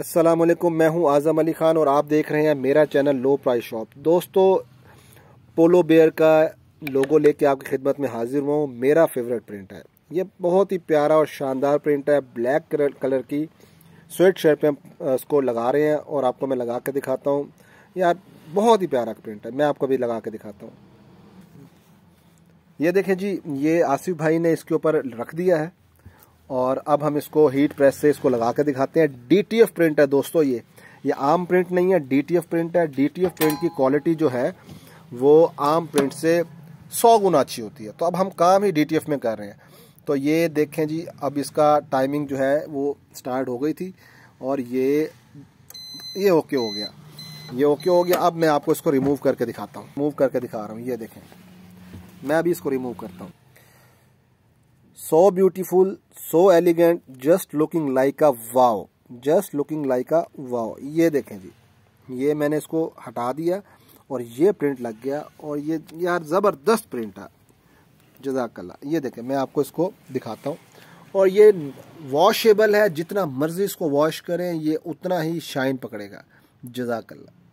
अस्सलाम वालेकुम मैं हूं आज़म अली ख़ान और आप देख रहे हैं मेरा चैनल लो प्राइस शॉप दोस्तों पोलो बेयर का लोगो लेके आपकी खिदमत में हाजिर हुआ हूँ मेरा फेवरेट प्रिंट है ये बहुत ही प्यारा और शानदार प्रिंट है ब्लैक कलर की स्वेट शर्ट पर हम इसको लगा रहे हैं और आपको मैं लगा के दिखाता हूँ यार बहुत ही प्यारा प्रिंट है मैं आपको भी लगा के दिखाता हूँ ये देखें जी ये आसिफ भाई ने इसके ऊपर रख दिया है और अब हम इसको हीट प्रेस से इसको लगा के दिखाते हैं डीटीएफ प्रिंट है दोस्तों ये ये आम प्रिंट नहीं है डीटीएफ प्रिंट है डीटीएफ प्रिंट की क्वालिटी जो है वो आम प्रिंट से सौ गुना अच्छी होती है तो अब हम काम ही डीटीएफ में कर रहे हैं तो ये देखें जी अब इसका टाइमिंग जो है वो स्टार्ट हो गई थी और ये ये ओके हो गया ये ओके हो गया अब मैं आपको इसको रिमूव करके दिखाता हूँ रिमूव करके दिखा रहा हूँ ये देखें मैं अभी इसको रिमूव करता हूँ so beautiful so elegant just looking like a wow just looking like a wow ये देखें जी ये मैंने इसको हटा दिया और ये प्रिंट लग गया और ये यार ज़बरदस्त प्रिंट है जजाकल्ला ये देखें मैं आपको इसको दिखाता हूँ और ये वॉशेबल है जितना मर्ज़ी इसको वॉश करें ये उतना ही शाइन पकड़ेगा जजाकल्ला